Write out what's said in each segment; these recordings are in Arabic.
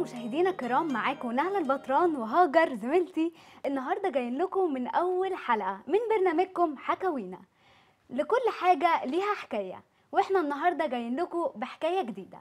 مشاهدينا الكرام معاكم نهلة البطران وهاجر زميلتي النهارده جايين لكم من اول حلقه من برنامجكم حكاوينا لكل حاجه ليها حكايه واحنا النهارده جايين لكم بحكايه جديده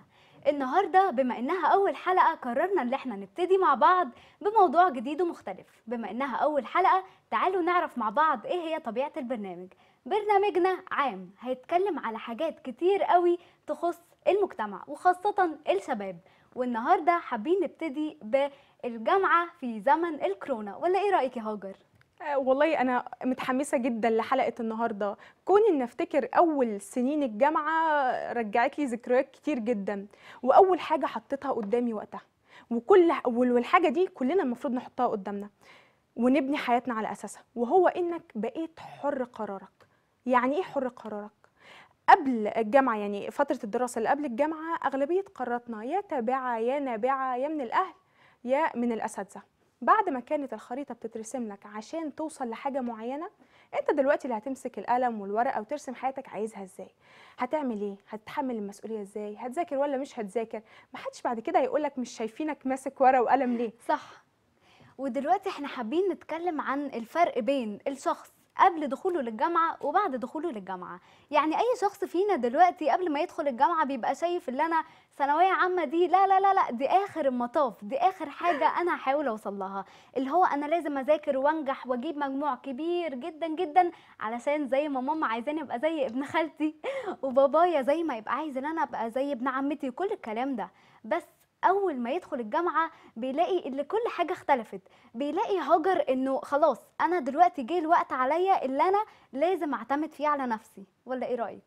النهارده بما انها اول حلقه قررنا ان احنا نبتدي مع بعض بموضوع جديد ومختلف بما انها اول حلقه تعالوا نعرف مع بعض ايه هي طبيعه البرنامج برنامجنا عام هيتكلم على حاجات كتير قوي تخص المجتمع وخاصه الشباب والنهارده حابين نبتدي بالجامعه في زمن الكورونا ولا ايه رايك يا هاجر آه، والله انا متحمسه جدا لحلقه النهارده كون ان افتكر اول سنين الجامعه رجعت لي ذكريات كتير جدا واول حاجه حطيتها قدامي وقتها وكل والحاجه دي كلنا المفروض نحطها قدامنا ونبني حياتنا على اساسها وهو انك بقيت حر قرارك يعني ايه حر قرارك قبل الجامعه يعني فتره الدراسه اللي قبل الجامعه اغلبيه قراراتنا يا تابعه يا نابعه يا من الاهل يا من الاساتذه بعد ما كانت الخريطه بتترسم لك عشان توصل لحاجه معينه انت دلوقتي اللي هتمسك القلم والورقه وترسم حياتك عايزها ازاي هتعمل ايه هتتحمل المسؤوليه ازاي هتذاكر ولا مش هتذاكر محدش بعد كده هيقول لك مش شايفينك ماسك ورقه وقلم ليه صح ودلوقتي احنا حابين نتكلم عن الفرق بين الشخص قبل دخوله للجامعه وبعد دخوله للجامعه يعني اي شخص فينا دلوقتي قبل ما يدخل الجامعه بيبقى شايف اللي انا ثانويه عامه دي لا لا لا لا دي اخر المطاف دي اخر حاجه انا هحاول اوصل لها اللي هو انا لازم اذاكر وانجح واجيب مجموع كبير جدا جدا علشان زي ما ماما عايزاني ابقى زي ابن خالتي وبابايا زي ما يبقى عايز ان انا ابقى زي ابن عمتي وكل الكلام ده بس اول ما يدخل الجامعه بيلاقي ان كل حاجه اختلفت بيلاقي هاجر انه خلاص انا دلوقتي جه الوقت عليا اللي انا لازم اعتمد فيه على نفسي ولا ايه رايك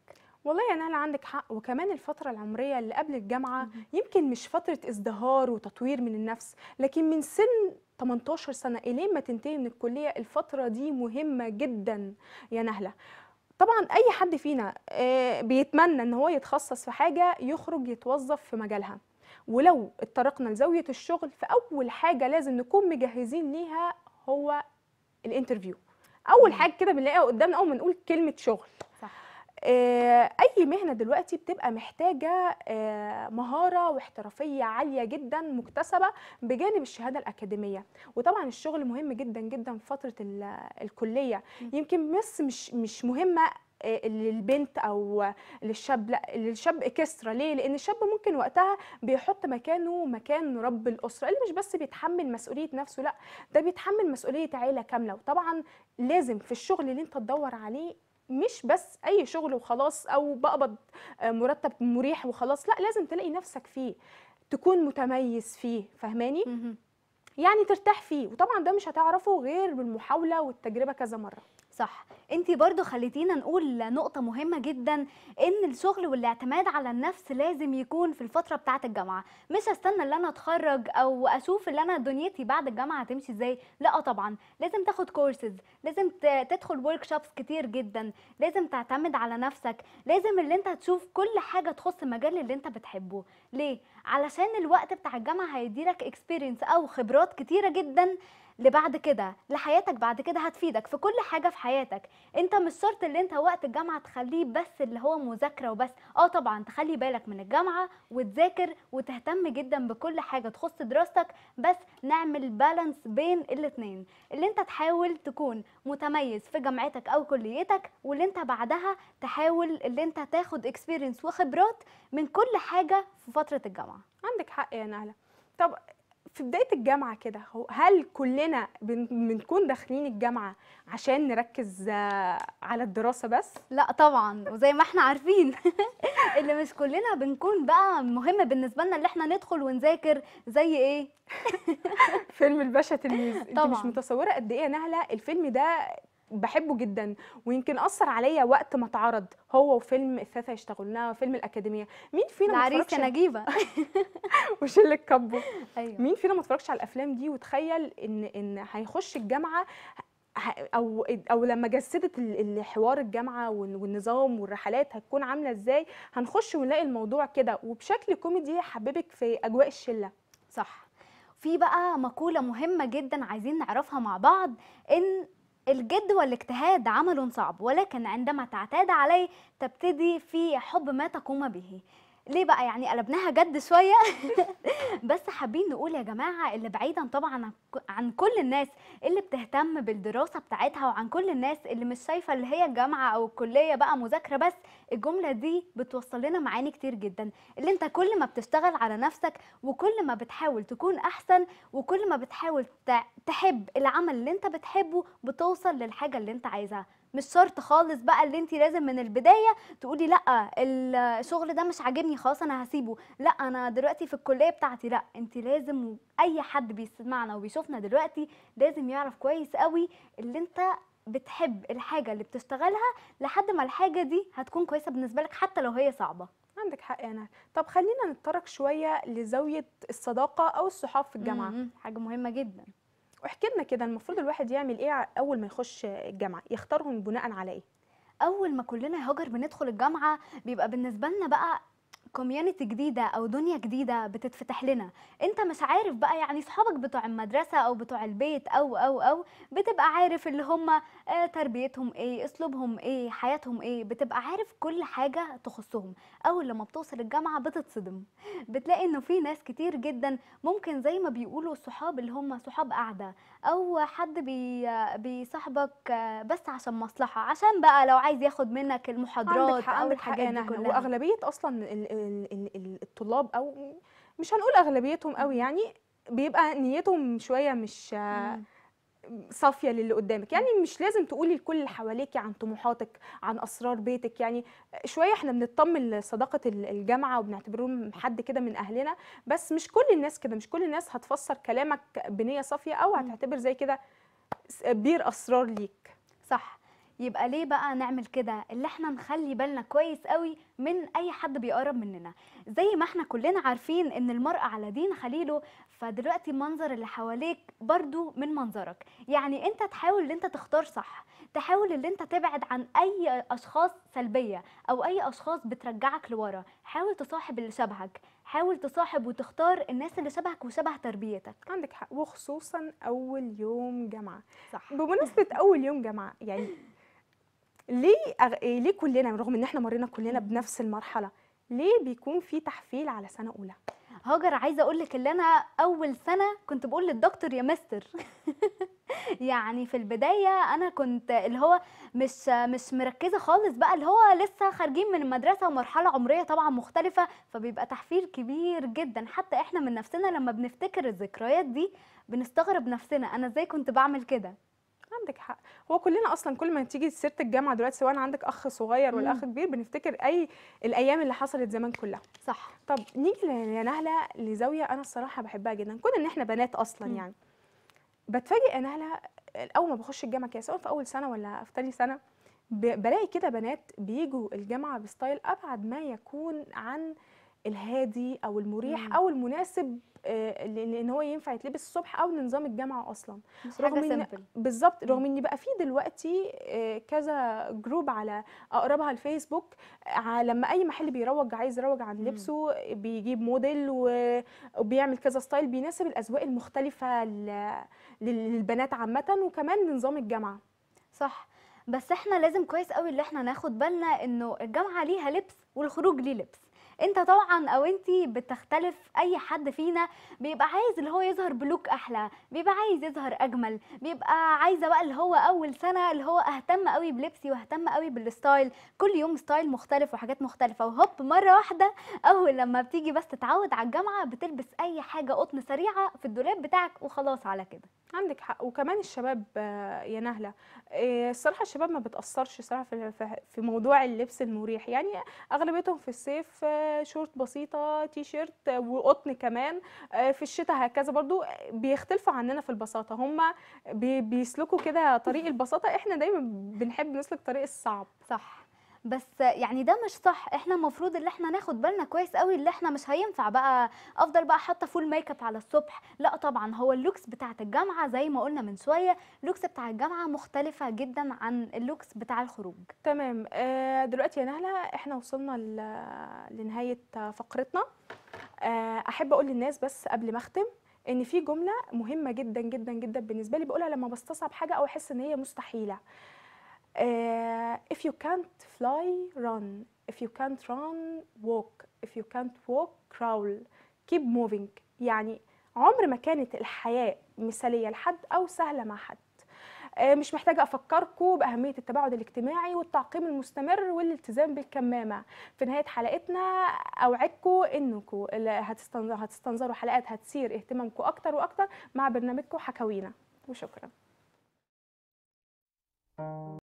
والله يا يعني نهلا عندك حق وكمان الفترة العمرية اللي قبل الجامعة يمكن مش فترة ازدهار وتطوير من النفس لكن من سن 18 سنة إلين ما تنتهي من الكلية الفترة دي مهمة جدا يا نهلة طبعا أي حد فينا آه، بيتمنى إن هو يتخصص في حاجة يخرج يتوظف في مجالها ولو اتطرقنا لزاويه الشغل فاول حاجه لازم نكون مجهزين ليها هو الانترفيو اول حاجه كده بنلاقيها قدامنا اول ما نقول كلمه شغل صح. آه، اي مهنه دلوقتي بتبقى محتاجه آه، مهاره واحترافيه عاليه جدا مكتسبه بجانب الشهاده الاكاديميه وطبعا الشغل مهم جدا جدا في فتره الكليه يمكن بس مش مش مهمه للبنت او للشاب لا للشاب اكسترا ليه لان الشاب ممكن وقتها بيحط مكانه مكان رب الاسره اللي مش بس بيتحمل مسؤوليه نفسه لا ده بيتحمل مسؤوليه عيله كامله وطبعا لازم في الشغل اللي انت تدور عليه مش بس اي شغل وخلاص او بقبض مرتب مريح وخلاص لا لازم تلاقي نفسك فيه تكون متميز فيه فهماني يعني ترتاح فيه وطبعا ده مش هتعرفه غير بالمحاوله والتجربه كذا مره صح انت برضو خليتينا نقول نقطه مهمه جدا ان الشغل والاعتماد على النفس لازم يكون في الفتره بتاعه الجامعه مش استنى ان انا اتخرج او اشوف ان انا دنيتي بعد الجامعه هتمشي ازاي لا طبعا لازم تاخد كورسز لازم تدخل ورك شوبس كتير جدا لازم تعتمد على نفسك لازم اللي انت تشوف كل حاجه تخص المجال اللي انت بتحبه ليه علشان الوقت بتاع الجامعه هيديلك اكسبيرينس او خبرات كتيره جدا لبعد كده لحياتك بعد كده هتفيدك في كل حاجه في حياتك انت مش شرط اللي انت وقت الجامعه تخليه بس اللي هو مذاكره وبس اه طبعا تخلي بالك من الجامعه وتذاكر وتهتم جدا بكل حاجه تخص دراستك بس نعمل بالانس بين الاثنين اللي انت تحاول تكون متميز في جامعتك او كليتك واللي انت بعدها تحاول اللي انت تاخد اكسبيرينس وخبرات من كل حاجه في فتره الجامعه عندك حق يا نهله طب في بدايه الجامعه كده هل كلنا بنكون داخلين الجامعه عشان نركز آه، على الدراسه بس لا طبعا وزي ما احنا عارفين اللي مش كلنا بنكون بقى مهم بالنسبه لنا اللي احنا ندخل ونذاكر زي ايه فيلم الباشا تلميذ انت مش متصوره قد ايه يا نهله الفيلم ده بحبه جدا ويمكن اثر عليا وقت ما اتعرض هو وفيلم الثلاثه يشتغلنا وفيلم الاكاديميه مين فينا ما اتفرجش نجيبه وشله كبو أيوة. مين فينا ما اتفرجش على الافلام دي وتخيل ان ان هيخش الجامعه او او لما جسدت الحوار الجامعه والنظام والرحلات هتكون عامله ازاي هنخش ونلاقي الموضوع كده وبشكل كوميدي حببك في اجواء الشله صح في بقى مقوله مهمه جدا عايزين نعرفها مع بعض ان الجد والاجتهاد عمل صعب ولكن عندما تعتاد عليه تبتدي في حب ما تقوم به ليه بقى يعني قلبناها جد شويه بس حابين نقول يا جماعه اللي بعيدا طبعا عن كل الناس اللي بتهتم بالدراسه بتاعتها وعن كل الناس اللي مش شايفه اللي هي الجامعه او الكليه بقى مذاكره بس الجمله دي بتوصل لنا معاني كتير جدا اللي انت كل ما بتشتغل على نفسك وكل ما بتحاول تكون احسن وكل ما بتحاول تحب العمل اللي انت بتحبه بتوصل للحاجه اللي انت عايزها مش شرط خالص بقى اللي انت لازم من البدايه تقولي لا الشغل ده مش عاجبني خلاص انا هسيبه لا انا دلوقتي في الكليه بتاعتي لا انت لازم اي حد بيسمعنا وبيشوفنا دلوقتي لازم يعرف كويس قوي اللي انت بتحب الحاجه اللي بتشتغلها لحد ما الحاجه دي هتكون كويسه بالنسبه لك حتى لو هي صعبه عندك حق يا طب خلينا نتطرق شويه لزاويه الصداقه او الصحاب في الجامعه حاجه مهمه جدا واحكي لنا كده المفروض الواحد يعمل ايه اول ما يخش الجامعه يختارهم بناء على ايه اول ما كلنا هاجر بندخل الجامعه بيبقى بالنسبه لنا بقى كوميونتي جديده او دنيا جديده بتتفتح لنا انت مش عارف بقى يعني صحابك بتوع المدرسه او بتوع البيت او او او بتبقى عارف اللي هم آه، تربيتهم ايه اسلوبهم ايه حياتهم ايه بتبقى عارف كل حاجه تخصهم اول لما بتوصل الجامعه بتتصدم بتلاقي انه في ناس كتير جدا ممكن زي ما بيقولوا الصحاب اللي هم صحاب قاعده او حد بيصاحبك آه، بس عشان مصلحه عشان بقى لو عايز ياخد منك المحاضرات عندك حق او الحاجات دي يعني كلها واغلبيه اصلا الطلاب او مش هنقول اغلبيتهم قوي يعني بيبقى نيتهم شويه مش صافيه للي قدامك يعني مش لازم تقولي لكل اللي حواليك عن طموحاتك عن اسرار بيتك يعني شويه احنا بنطمن لصداقه الجامعه وبنعتبرهم حد كده من اهلنا بس مش كل الناس كده مش كل الناس هتفسر كلامك بنيه صافيه او هتعتبر زي كده بير اسرار ليك صح يبقى ليه بقى نعمل كده اللي احنا نخلي بالنا كويس قوي من اي حد بيقرب مننا زي ما احنا كلنا عارفين ان المرأة على دين خليله فدلوقتي المنظر اللي حواليك برضو من منظرك يعني انت تحاول ان انت تختار صح تحاول ان انت تبعد عن اي اشخاص سلبية او اي اشخاص بترجعك لورا حاول تصاحب اللي شبهك حاول تصاحب وتختار الناس اللي شبهك وشبه تربيتك عندك حق وخصوصا اول يوم جامعه صح بمناسبه اول يوم جامعه يعني ليه أغ... إيه، ليه كلنا رغم ان احنا مرينا كلنا بنفس المرحله ليه بيكون في تحفيل على سنه اولى هاجر عايزه اقول لك ان انا اول سنه كنت بقول للدكتور يا مستر يعني في البدايه انا كنت اللي هو مش مش مركزه خالص بقى اللي هو لسه خارجين من المدرسه ومرحله عمريه طبعا مختلفه فبيبقى تحفيل كبير جدا حتى احنا من نفسنا لما بنفتكر الذكريات دي بنستغرب نفسنا انا ازاي كنت بعمل كده عندك حق هو كلنا اصلا كل ما تيجي سيره الجامعه دلوقتي سواء عندك اخ صغير ولا اخ كبير بنفتكر اي الايام اللي حصلت زمان كلها صح طب نيجي يا نهله لزاويه انا الصراحه بحبها جدا كون ان احنا بنات اصلا مم. يعني بتفاجئ يا نهله اول ما بخش الجامعه كده سواء في اول سنه ولا في ثاني سنه بلاقي كده بنات بيجوا الجامعه بستايل ابعد ما يكون عن الهادي او المريح مم. او المناسب آه، لان هو ينفع يتلبس الصبح او لنظام الجامعه اصلا رغم ان بالظبط رغم ان بقى في دلوقتي آه، كذا جروب على اقربها الفيسبوك آه، لما اي محل بيروج عايز يروج عن لبسه بيجيب موديل وبيعمل كذا ستايل بيناسب الاذواق المختلفه للبنات عامه وكمان لنظام الجامعه صح بس احنا لازم كويس قوي اللي احنا ناخد بالنا انه الجامعه ليها لبس والخروج ليه لبس انت طبعا او انت بتختلف اي حد فينا بيبقى عايز اللي هو يظهر بلوك احلى بيبقى عايز يظهر اجمل بيبقى عايزه بقى اللي هو اول سنه اللي هو اهتم قوي بلبسي واهتم قوي بالستايل كل يوم ستايل مختلف وحاجات مختلفه وهوب مره واحده اول لما بتيجي بس تتعود على الجامعه بتلبس اي حاجه قطن سريعه في الدولاب بتاعك وخلاص على كده عندك حق وكمان الشباب يا نهله إيه، الصراحه الشباب ما بتاثرش صراحه في موضوع اللبس المريح يعني اغلبيتهم في الصيف شورت بسيطه تي شيرت وقطن كمان آه، في الشتاء هكذا برضو بيختلفوا عننا في البساطه هم بيسلكوا كده طريق البساطه احنا دايما بنحب نسلك طريق الصعب صح بس يعني ده مش صح احنا المفروض اللي احنا ناخد بالنا كويس قوي اللي احنا مش هينفع بقى افضل بقى حاطه فول ميك اب على الصبح لا طبعا هو اللوكس بتاعه الجامعه زي ما قلنا من شويه اللوكس بتاع الجامعه مختلفه جدا عن اللوكس بتاع الخروج تمام آه دلوقتي يا نهله احنا وصلنا لنهايه فقرتنا آه، احب اقول للناس بس قبل ما اختم ان في جمله مهمه جدا جدا جدا بالنسبه لي بقولها لما بستصعب حاجه او احس ان هي مستحيله Uh, if you can't fly, run. If you can't run, walk. If you can't walk, crawl. Keep moving. يعني عمر ما كانت الحياة مثالية لحد أو سهلة مع حد. Uh, مش محتاجة أفكركم بأهمية التباعد الاجتماعي والتعقيم المستمر والالتزام بالكمامة في نهاية حلقتنا أوعدكم أنكم هتستنظروا حلقات هتثير اهتمامكم أكتر وأكتر مع برنامجكم حكاوينا وشكراً